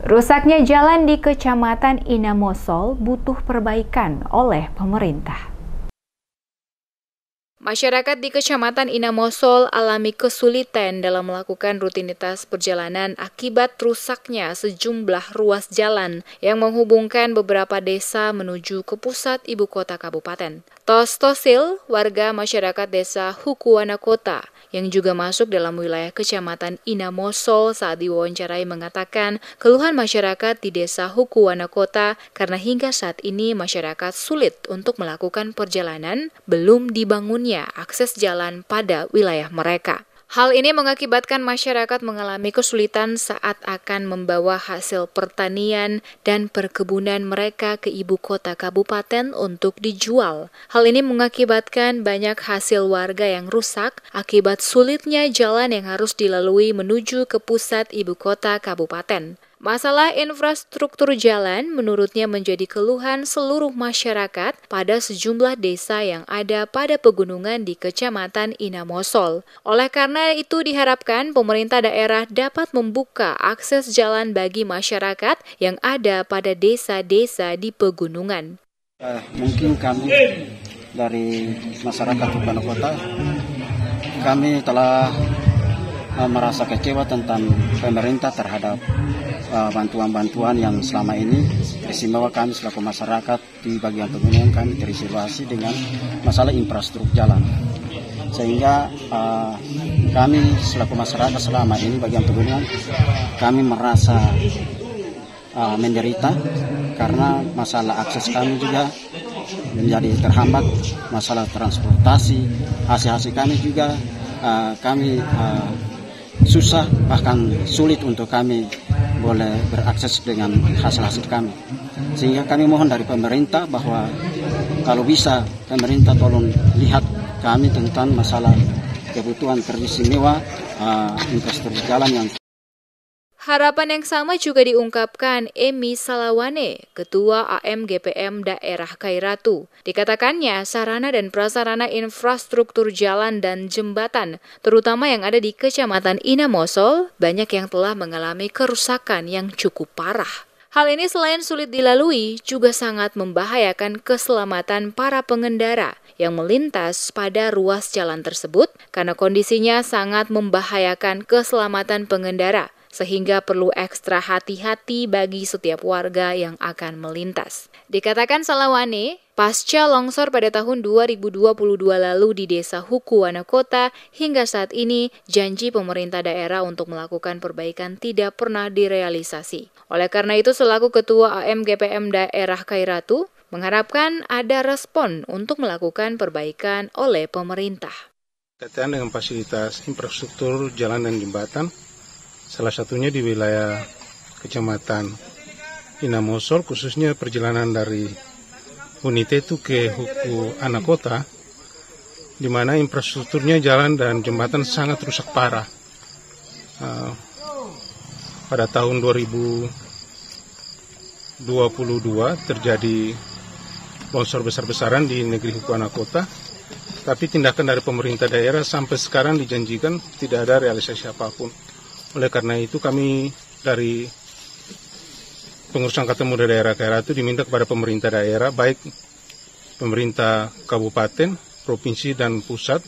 Rusaknya jalan di Kecamatan Inamosol butuh perbaikan oleh pemerintah. Masyarakat di Kecamatan Inamosol alami kesulitan dalam melakukan rutinitas perjalanan akibat rusaknya sejumlah ruas jalan yang menghubungkan beberapa desa menuju ke pusat ibu kota kabupaten. Tos warga masyarakat desa Hukuana Kota, yang juga masuk dalam wilayah Kecamatan Inamosol saat diwawancarai mengatakan keluhan masyarakat di desa Hukuwana Kota karena hingga saat ini masyarakat sulit untuk melakukan perjalanan belum dibangunnya akses jalan pada wilayah mereka. Hal ini mengakibatkan masyarakat mengalami kesulitan saat akan membawa hasil pertanian dan perkebunan mereka ke ibu kota kabupaten untuk dijual. Hal ini mengakibatkan banyak hasil warga yang rusak akibat sulitnya jalan yang harus dilalui menuju ke pusat ibu kota kabupaten. Masalah infrastruktur jalan menurutnya menjadi keluhan seluruh masyarakat pada sejumlah desa yang ada pada pegunungan di Kecamatan Inamosol. Oleh karena itu diharapkan pemerintah daerah dapat membuka akses jalan bagi masyarakat yang ada pada desa-desa di pegunungan. Eh, mungkin kami dari masyarakat Bukan Kota, kami telah Eh, merasa kecewa tentang pemerintah terhadap eh, bantuan-bantuan uh, yang selama ini disimbawakan selaku masyarakat di bagian pegunungan kami terisolasi dengan masalah infrastruktur jalan sehingga uh, kami selaku masyarakat selama ini bagian pegunungan kami merasa uh, menderita karena masalah akses kami juga menjadi terhambat masalah transportasi hasil-hasil kami juga uh, kami uh, susah bahkan sulit untuk kami boleh berakses dengan hasil-hasil kami. Sehingga kami mohon dari pemerintah bahwa kalau bisa pemerintah tolong lihat kami tentang masalah kebutuhan teristimewa uh, eh, investor jalan yang Harapan yang sama juga diungkapkan Emi Salawane, Ketua AMGPM Daerah Kairatu. Dikatakannya, sarana dan prasarana infrastruktur jalan dan jembatan, terutama yang ada di Kecamatan Inamosol, banyak yang telah mengalami kerusakan yang cukup parah. Hal ini selain sulit dilalui, juga sangat membahayakan keselamatan para pengendara yang melintas pada ruas jalan tersebut karena kondisinya sangat membahayakan keselamatan pengendara sehingga perlu ekstra hati-hati bagi setiap warga yang akan melintas. Dikatakan Salawane, pasca longsor pada tahun 2022 lalu di Desa Huku Kota, hingga saat ini janji pemerintah daerah untuk melakukan perbaikan tidak pernah direalisasi. Oleh karena itu, selaku Ketua AMGPM Daerah Kairatu, mengharapkan ada respon untuk melakukan perbaikan oleh pemerintah. Kaitan dengan fasilitas infrastruktur jalan dan jembatan, Salah satunya di wilayah Kecamatan Inamosol, khususnya perjalanan dari unit itu ke Huku Anak Kota, di mana infrastrukturnya jalan dan jembatan sangat rusak parah. Eh, pada tahun 2022 terjadi longsor besar-besaran di negeri Huku Anak Kota, tapi tindakan dari pemerintah daerah sampai sekarang dijanjikan tidak ada realisasi apapun. Oleh karena itu kami dari pengurus angkatan muda daerah-daerah itu diminta kepada pemerintah daerah, baik pemerintah kabupaten, provinsi, dan pusat,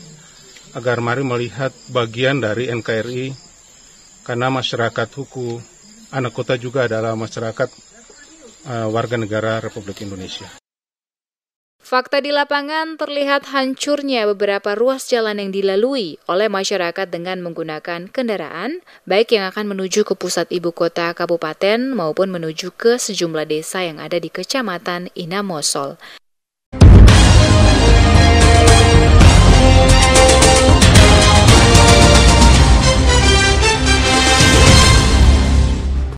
agar mari melihat bagian dari NKRI, karena masyarakat hukum anak kota juga adalah masyarakat uh, warga negara Republik Indonesia. Fakta di lapangan terlihat hancurnya beberapa ruas jalan yang dilalui oleh masyarakat dengan menggunakan kendaraan, baik yang akan menuju ke pusat ibu kota kabupaten maupun menuju ke sejumlah desa yang ada di Kecamatan Inamosol.